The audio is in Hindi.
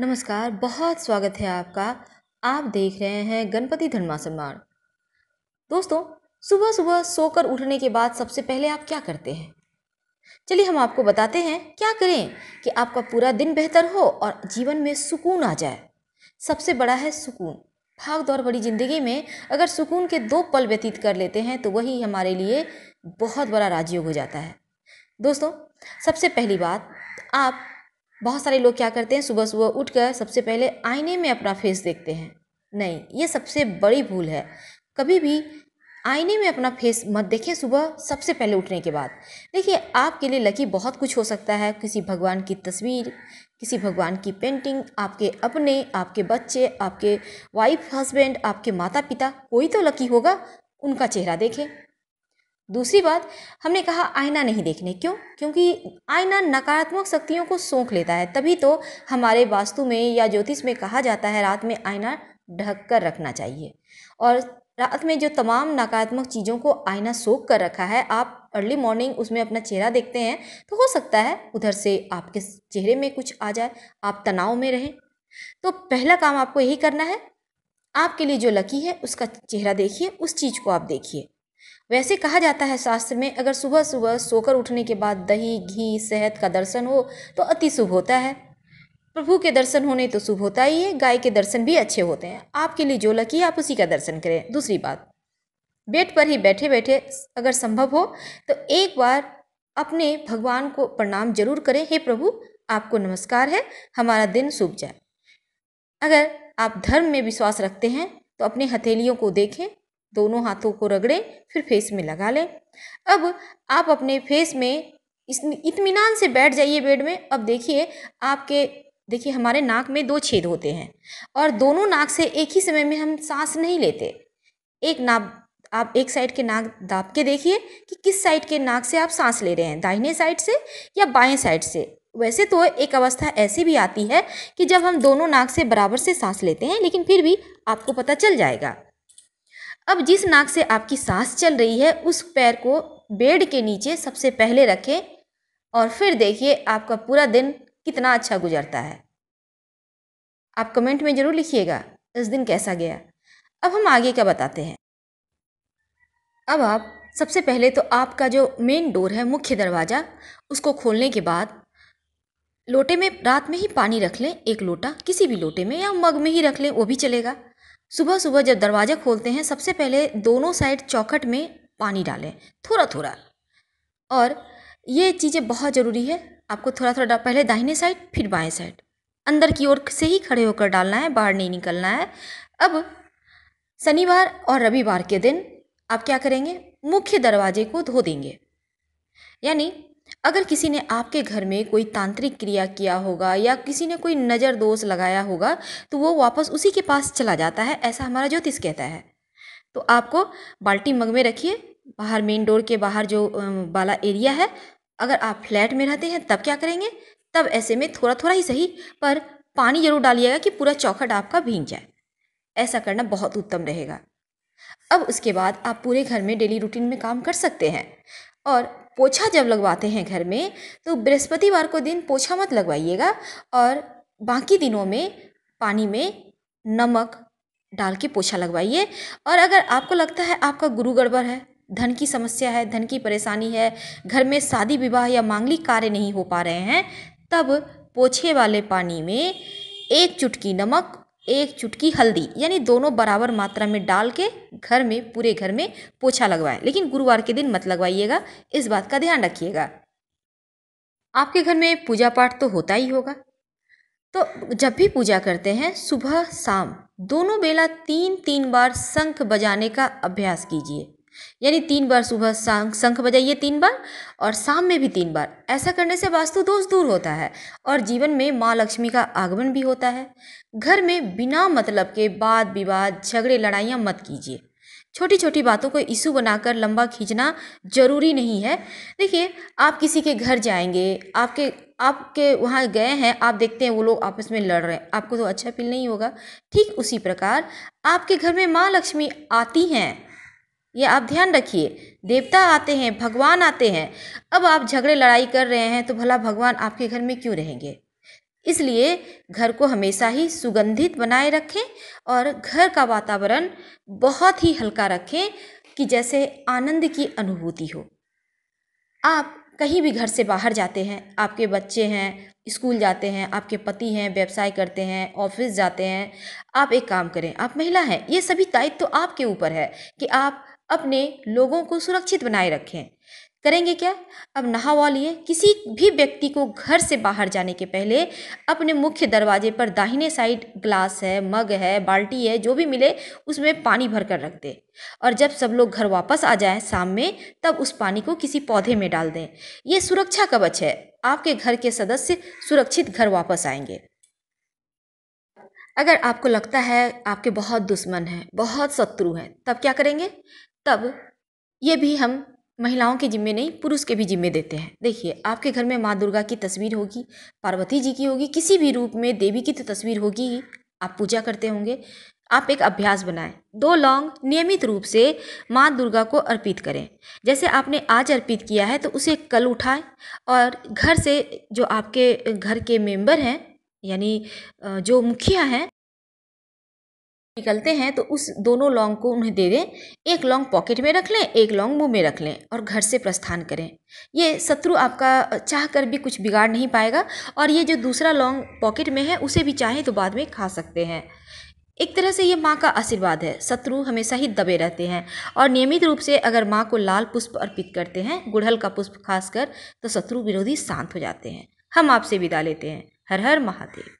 नमस्कार बहुत स्वागत है आपका आप देख रहे हैं गणपति धर्मा सम्मान दोस्तों सुबह सुबह सोकर उठने के बाद सबसे पहले आप क्या करते हैं चलिए हम आपको बताते हैं क्या करें कि आपका पूरा दिन बेहतर हो और जीवन में सुकून आ जाए सबसे बड़ा है सुकून भाग दौड़ बड़ी ज़िंदगी में अगर सुकून के दो पल व्यतीत कर लेते हैं तो वही हमारे लिए बहुत बड़ा राजयोग हो जाता है दोस्तों सबसे पहली बात आप बहुत सारे लोग क्या करते हैं सुबह सुबह उठकर सबसे पहले आईने में अपना फेस देखते हैं नहीं ये सबसे बड़ी भूल है कभी भी आईने में अपना फेस मत देखें सुबह सबसे पहले उठने के बाद देखिए आपके लिए लकी बहुत कुछ हो सकता है किसी भगवान की तस्वीर किसी भगवान की पेंटिंग आपके अपने आपके बच्चे आपके वाइफ हस्बैंड आपके माता पिता कोई तो लकी होगा उनका चेहरा देखें दूसरी बात हमने कहा आईना नहीं देखने क्यों क्योंकि आईना नकारात्मक शक्तियों को सोख लेता है तभी तो हमारे वास्तु में या ज्योतिष में कहा जाता है रात में आईना ढक कर रखना चाहिए और रात में जो तमाम नकारात्मक चीज़ों को आईना सोख कर रखा है आप अर्ली मॉर्निंग उसमें अपना चेहरा देखते हैं तो हो सकता है उधर से आपके चेहरे में कुछ आ जाए आप तनाव में रहें तो पहला काम आपको यही करना है आपके लिए जो लकी है उसका चेहरा देखिए उस चीज़ को आप देखिए वैसे कहा जाता है शास्त्र में अगर सुबह सुबह सोकर उठने के बाद दही घी शहद का दर्शन हो तो अति शुभ होता है प्रभु के दर्शन होने तो शुभ होता ही है गाय के दर्शन भी अच्छे होते हैं आपके लिए जो लकी आप उसी का दर्शन करें दूसरी बात बेड पर ही बैठे बैठे अगर संभव हो तो एक बार अपने भगवान को प्रणाम जरूर करें हे प्रभु आपको नमस्कार है हमारा दिन शुभ जाए अगर आप धर्म में विश्वास रखते हैं तो अपनी हथेलियों को देखें दोनों हाथों को रगड़ें फिर फेस में लगा लें अब आप अपने फेस में इस इतमान से बैठ जाइए बेड में अब देखिए आपके देखिए हमारे नाक में दो छेद होते हैं और दोनों नाक से एक ही समय में हम सांस नहीं लेते एक नाक आप एक साइड के नाक दाब के देखिए कि किस साइड के नाक से आप सांस ले रहे हैं दाहिने साइड से या बाएं साइड से वैसे तो एक अवस्था ऐसी भी आती है कि जब हम दोनों नाक से बराबर से सांस लेते हैं लेकिन फिर भी आपको पता चल जाएगा अब जिस नाक से आपकी सांस चल रही है उस पैर को बेड के नीचे सबसे पहले रखें और फिर देखिए आपका पूरा दिन कितना अच्छा गुजरता है आप कमेंट में ज़रूर लिखिएगा इस दिन कैसा गया अब हम आगे क्या बताते हैं अब आप सबसे पहले तो आपका जो मेन डोर है मुख्य दरवाज़ा उसको खोलने के बाद लोटे में रात में ही पानी रख लें एक लोटा किसी भी लोटे में या मग में ही रख लें वो भी चलेगा सुबह सुबह जब दरवाज़ा खोलते हैं सबसे पहले दोनों साइड चौखट में पानी डालें थोड़ा थोड़ा और ये चीज़ें बहुत ज़रूरी है आपको थोड़ा थोड़ा पहले दाहिने साइड फिर बाएं साइड अंदर की ओर से ही खड़े होकर डालना है बाहर नहीं निकलना है अब शनिवार और रविवार के दिन आप क्या करेंगे मुख्य दरवाजे को धो देंगे यानी अगर किसी ने आपके घर में कोई तांत्रिक क्रिया किया होगा या किसी ने कोई नज़र दोष लगाया होगा तो वो वापस उसी के पास चला जाता है ऐसा हमारा ज्योतिष कहता है तो आपको बाल्टी मग में रखिए बाहर मेन डोर के बाहर जो वाला एरिया है अगर आप फ्लैट में रहते हैं तब क्या करेंगे तब ऐसे में थोड़ा थोड़ा ही सही पर पानी जरूर डालिएगा कि पूरा चौखट आपका भींग जाए ऐसा करना बहुत उत्तम रहेगा अब उसके बाद आप पूरे घर में डेली रूटीन में काम कर सकते हैं और पोछा जब लगवाते हैं घर में तो बृहस्पतिवार को दिन पोछा मत लगवाइएगा और बाकी दिनों में पानी में नमक डाल के पोछा लगवाइए और अगर आपको लगता है आपका गुरु गड़बड़ है धन की समस्या है धन की परेशानी है घर में शादी विवाह या मांगलिक कार्य नहीं हो पा रहे हैं तब पोछे वाले पानी में एक चुटकी नमक एक चुटकी हल्दी यानी दोनों बराबर मात्रा में डाल के घर में पूरे घर में पोछा लगवाएं लेकिन गुरुवार के दिन मत लगवाइएगा इस बात का ध्यान रखिएगा आपके घर में पूजा पाठ तो होता ही होगा तो जब भी पूजा करते हैं सुबह शाम दोनों बेला तीन तीन बार शंख बजाने का अभ्यास कीजिए यानी तीन बार सुबह शंख बजाइए तीन बार और शाम में भी तीन बार ऐसा करने से वास्तु दोष दूर होता है और जीवन में माँ लक्ष्मी का आगमन भी होता है घर में बिना मतलब के वाद विवाद झगड़े लड़ाइयाँ मत कीजिए छोटी छोटी बातों को इशू बनाकर लंबा खींचना जरूरी नहीं है देखिए आप किसी के घर जाएंगे आपके आपके वहाँ गए हैं आप देखते हैं वो लोग आपस में लड़ रहे हैं आपको तो अच्छा फील नहीं होगा ठीक उसी प्रकार आपके घर में माँ लक्ष्मी आती हैं ये आप ध्यान रखिए देवता आते हैं भगवान आते हैं अब आप झगड़े लड़ाई कर रहे हैं तो भला भगवान आपके घर में क्यों रहेंगे इसलिए घर को हमेशा ही सुगंधित बनाए रखें और घर का वातावरण बहुत ही हल्का रखें कि जैसे आनंद की अनुभूति हो आप कहीं भी घर से बाहर जाते हैं आपके बच्चे हैं स्कूल जाते हैं आपके पति हैं व्यवसाय करते हैं ऑफिस जाते हैं आप एक काम करें आप महिला हैं ये सभी दायित्व तो आपके ऊपर है कि आप अपने लोगों को सुरक्षित बनाए रखें करेंगे क्या अब नहावा लिए किसी भी व्यक्ति को घर से बाहर जाने के पहले अपने मुख्य दरवाजे पर दाहिने साइड ग्लास है मग है बाल्टी है जो भी मिले उसमें पानी भर कर रख दें और जब सब लोग घर वापस आ जाएं शाम में तब उस पानी को किसी पौधे में डाल दें ये सुरक्षा कवच है आपके घर के सदस्य सुरक्षित घर वापस आएंगे अगर आपको लगता है आपके बहुत दुश्मन हैं बहुत शत्रु हैं तब क्या करेंगे तब ये भी हम महिलाओं के जिम्मे नहीं पुरुष के भी जिम्मे देते हैं देखिए आपके घर में माँ दुर्गा की तस्वीर होगी पार्वती जी की होगी किसी भी रूप में देवी की तो तस्वीर होगी ही आप पूजा करते होंगे आप एक अभ्यास बनाएं दो लौंग नियमित रूप से माँ दुर्गा को अर्पित करें जैसे आपने आज अर्पित किया है तो उसे कल उठाएं और घर से जो आपके घर के मेंबर हैं यानी जो मुखिया हैं निकलते हैं तो उस दोनों लौंग को उन्हें दे दें एक लौंग पॉकेट में रख लें एक लौंग मुंह में रख लें और घर से प्रस्थान करें ये शत्रु आपका चाह कर भी कुछ बिगाड़ नहीं पाएगा और ये जो दूसरा लौंग पॉकेट में है उसे भी चाहें तो बाद में खा सकते हैं एक तरह से ये माँ का आशीर्वाद है शत्रु हमेशा ही दबे रहते हैं और नियमित रूप से अगर माँ को लाल पुष्प अर्पित करते हैं गुड़हल का पुष्प खासकर तो शत्रु विरोधी शांत हो जाते हैं हम आपसे विदा लेते हैं हर हर महादेव